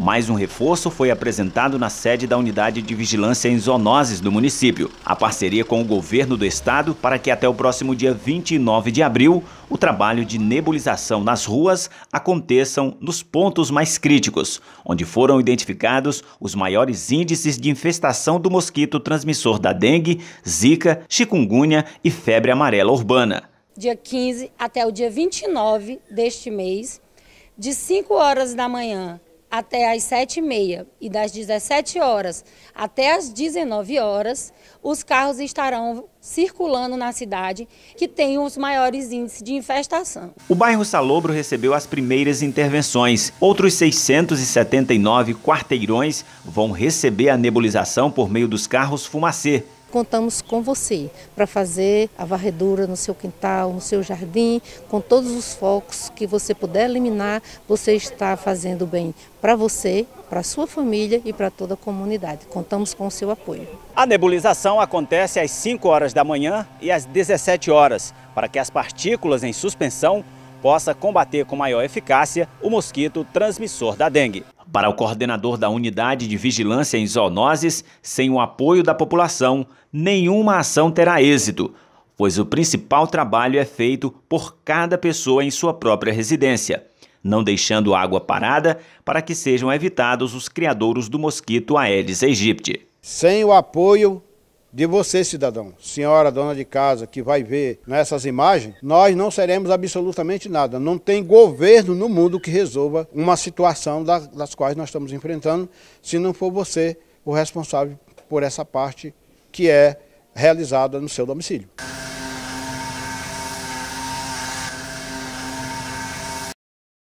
Mais um reforço foi apresentado na sede da Unidade de Vigilância em Zoonoses do município. A parceria com o governo do estado para que até o próximo dia 29 de abril o trabalho de nebulização nas ruas aconteçam nos pontos mais críticos, onde foram identificados os maiores índices de infestação do mosquito transmissor da dengue, zika, chikungunya e febre amarela urbana. Dia 15 até o dia 29 deste mês, de 5 horas da manhã até às 7h30 e das 17 horas até às 19 horas, os carros estarão circulando na cidade que tem os maiores índices de infestação. O bairro Salobro recebeu as primeiras intervenções. Outros 679 quarteirões vão receber a nebulização por meio dos carros fumacê contamos com você para fazer a varredura no seu quintal, no seu jardim, com todos os focos que você puder eliminar, você está fazendo bem para você, para sua família e para toda a comunidade. Contamos com o seu apoio. A nebulização acontece às 5 horas da manhã e às 17 horas, para que as partículas em suspensão possa combater com maior eficácia o mosquito transmissor da dengue. Para o coordenador da Unidade de Vigilância em Zoonoses, sem o apoio da população, nenhuma ação terá êxito, pois o principal trabalho é feito por cada pessoa em sua própria residência, não deixando água parada para que sejam evitados os criadouros do mosquito Aedes aegypti. Sem o apoio de você, cidadão, senhora, dona de casa, que vai ver nessas imagens, nós não seremos absolutamente nada. Não tem governo no mundo que resolva uma situação das quais nós estamos enfrentando, se não for você o responsável por essa parte que é realizada no seu domicílio.